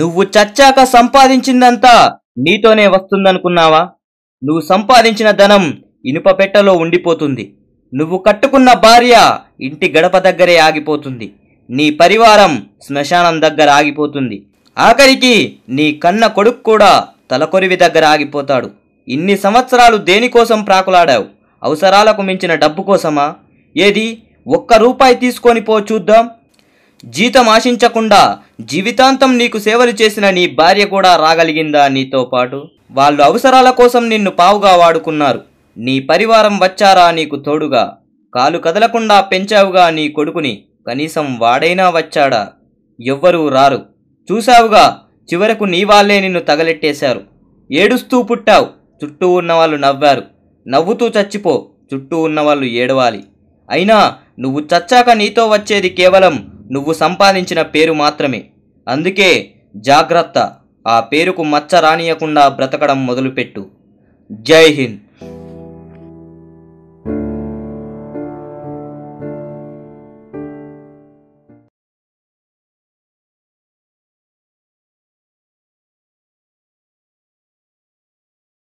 నువ్వు చచ్చాక సంపాదించిందంతా నీతోనే వస్తుందనుకున్నావా నువ్వు సంపాదించిన ధనం ఇనుప పెట్టెలో ఉండిపోతుంది నువ్వు కట్టుకున్న భార్య ఇంటి గడప దగ్గరే ఆగిపోతుంది నీ పరివారం శ్మశానం దగ్గర ఆగిపోతుంది ఆఖరికి నీ కన్న కొడుకు కూడా తలకొరివి దగ్గర ఆగిపోతాడు ఇన్ని సంవత్సరాలు దేనికోసం ప్రాకులాడావు అవసరాలకు మించిన డబ్బు కోసమా ఏది ఒక్క రూపాయి తీసుకొని పో చూద్దాం జీతం ఆశించకుండా జీవితాంతం నీకు సేవలు చేసిన నీ భార్య కూడా రాగలిగిందా నీతో పాటు వాళ్ళు అవసరాల కోసం నిన్ను పావుగా వాడుకున్నారు నీ పరివారం వచ్చారా నీకు తోడుగా కాలు కదలకుండా పెంచావుగా నీ కొడుకుని కనీసం వాడైనా వచ్చాడా ఎవ్వరూ రారు చూశావుగా చివరకు నీ వాళ్ళే నిన్ను తగలెట్టేశారు ఏడుస్తూ పుట్టావు చుట్టూ ఉన్నవాళ్ళు నవ్వారు నవ్వుతూ చచ్చిపో చుట్టూ ఉన్నవాళ్ళు ఏడవాలి అయినా నువ్వు చచ్చాక నీతో వచ్చేది కేవలం నువ్వు సంపాదించిన పేరు మాత్రమే అందుకే జాగ్రత్త ఆ పేరుకు మచ్చ రానియకుండా బ్రతకడం మొదలుపెట్టు జై హింద్